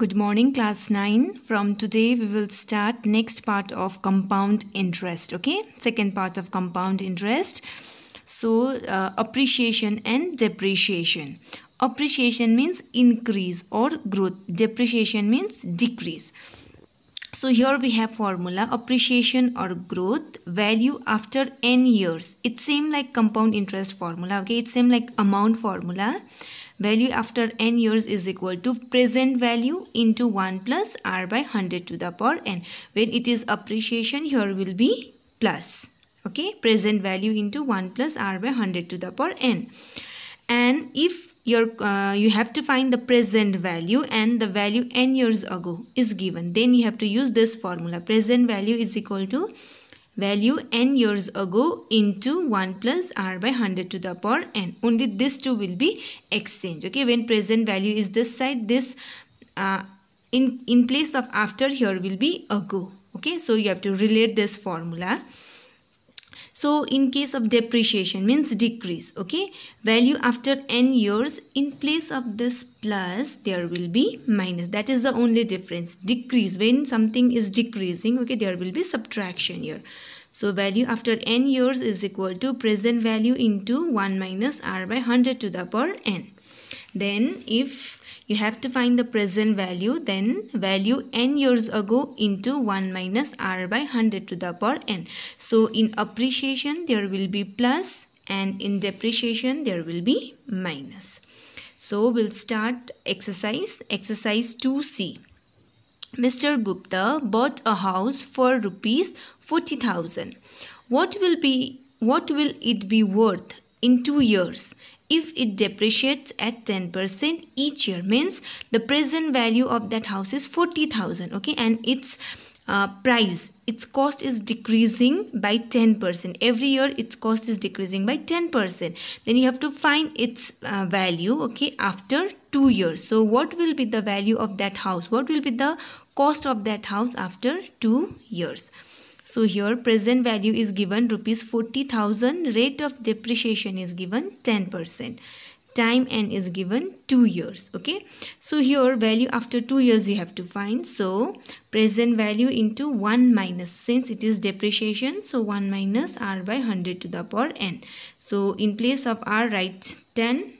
Good morning class 9. From today we will start next part of compound interest. Okay, second part of compound interest. So uh, appreciation and depreciation. Appreciation means increase or growth. Depreciation means decrease. So here we have formula appreciation or growth value after n years. It's same like compound interest formula. Okay, it's same like amount formula value after n years is equal to present value into 1 plus r by 100 to the power n. When it is appreciation here will be plus. Okay, present value into 1 plus r by 100 to the power n. And if your uh, you have to find the present value and the value n years ago is given, then you have to use this formula. Present value is equal to value n years ago into 1 plus r by 100 to the power n. Only this two will be exchanged. Okay, when present value is this side, this uh, in, in place of after here will be ago. Okay, so you have to relate this formula. So in case of depreciation means decrease. Okay. Value after n years in place of this plus there will be minus. That is the only difference. Decrease when something is decreasing. Okay. There will be subtraction here. So value after n years is equal to present value into 1 minus r by 100 to the power n. Then if you have to find the present value then value n years ago into 1 minus r by 100 to the power n. So in appreciation there will be plus and in depreciation there will be minus. So we'll start exercise, exercise 2c. Mr. Gupta bought a house for rupees 40,000. What will be what will it be worth in 2 years if it depreciates at 10% each year means the present value of that house is 40000 okay and its uh, price its cost is decreasing by 10% every year its cost is decreasing by 10% then you have to find its uh, value okay after 2 years so what will be the value of that house what will be the cost of that house after 2 years so here present value is given rupees 40,000. Rate of depreciation is given 10%. Time n is given 2 years. Okay. So here value after 2 years you have to find. So present value into 1 minus since it is depreciation. So 1 minus r by 100 to the power n. So in place of r write 10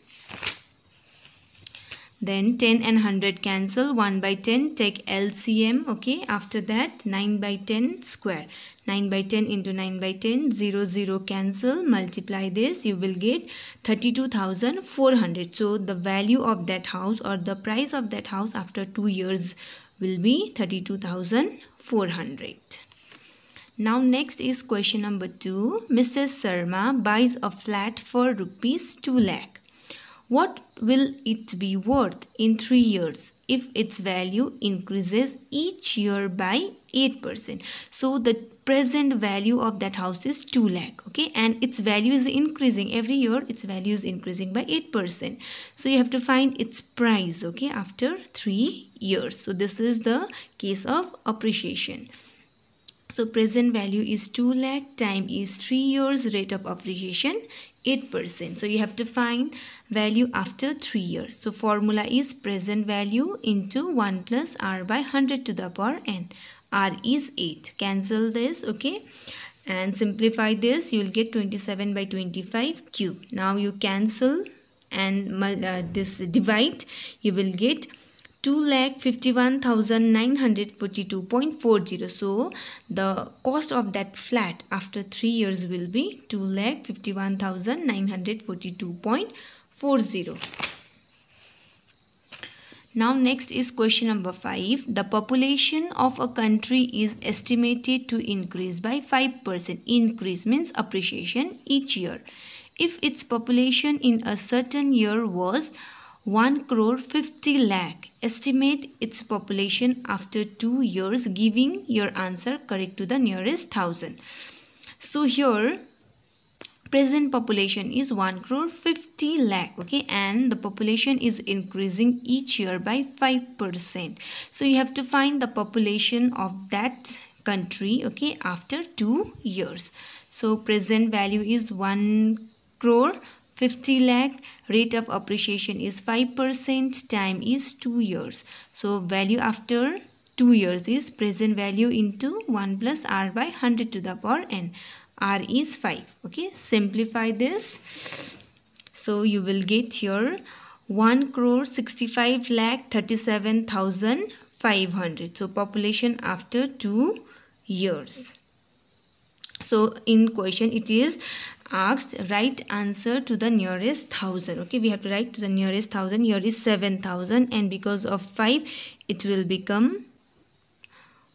then 10 and 100 cancel. 1 by 10 take LCM. Okay. After that 9 by 10 square. 9 by 10 into 9 by 10. 0 0 cancel. Multiply this. You will get 32,400. So the value of that house or the price of that house after 2 years will be 32,400. Now next is question number 2. Mrs. Sharma buys a flat for rupees 2 lakh. What will it be worth in 3 years if its value increases each year by 8%? So the present value of that house is 2 lakh okay and its value is increasing every year its value is increasing by 8% so you have to find its price okay after 3 years so this is the case of appreciation so present value is 2 lakh time is 3 years rate of appreciation 8%. So you have to find value after 3 years. So formula is present value into 1 plus r by 100 to the power n. r is 8. Cancel this, okay? And simplify this, you will get 27 by 25 cube. Now you cancel and uh, this divide, you will get 2,51,942.40. So the cost of that flat after 3 years will be 2,51,942.40. Now next is question number 5. The population of a country is estimated to increase by 5%. Increase means appreciation each year. If its population in a certain year was 1 crore 50 lakh. Estimate its population after 2 years giving your answer correct to the nearest thousand. So here present population is 1 crore 50 lakh okay and the population is increasing each year by 5% so you have to find the population of that country okay after 2 years so present value is 1 crore 50 lakh rate of appreciation is 5% time is 2 years so value after 2 years is present value into 1 plus r by 100 to the power n r is 5 okay simplify this so you will get your 1 crore 65 lakh 37,500 so population after 2 years so in question it is asked write answer to the nearest thousand okay we have to write to the nearest thousand here is 7000 and because of 5 it will become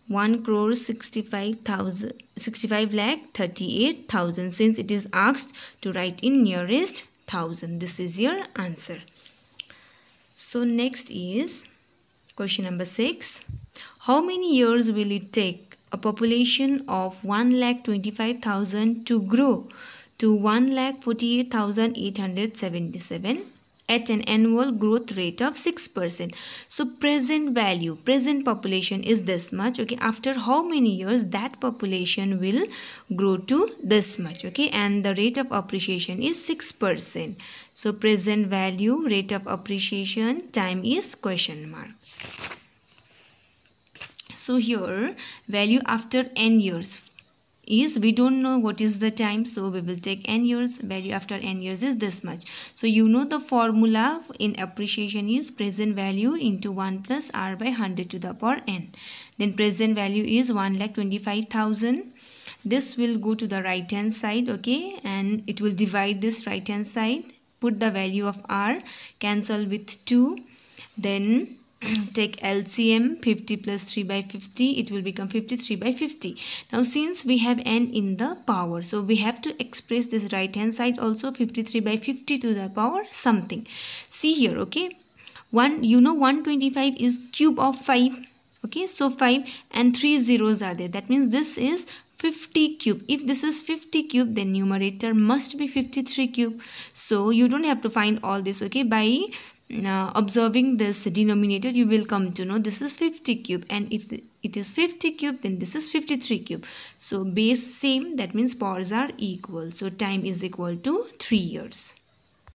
1 crore sixty-five thousand sixty-five lakh 38,000 since it is asked to write in nearest thousand this is your answer so next is question number 6 how many years will it take a population of 1,25,000 to grow to 1,48,877 at an annual growth rate of 6%. So present value, present population is this much. Okay, after how many years that population will grow to this much. Okay, and the rate of appreciation is 6%. So present value, rate of appreciation, time is question mark so here value after n years is we don't know what is the time so we will take n years value after n years is this much so you know the formula in appreciation is present value into 1 plus r by 100 to the power n then present value is 1 lakh 25000 this will go to the right hand side okay and it will divide this right hand side put the value of r cancel with 2 then take LCM 50 plus 3 by 50 it will become 53 by 50 now since we have n in the power so we have to express this right hand side also 53 by 50 to the power something see here okay one you know 125 is cube of 5 okay so 5 and 3 zeros are there that means this is 50 cube. If this is 50 cube, then numerator must be 53 cube. So you don't have to find all this, okay? By uh, observing this denominator, you will come to know this is 50 cube. And if it is 50 cube, then this is 53 cube. So base same, that means powers are equal. So time is equal to 3 years.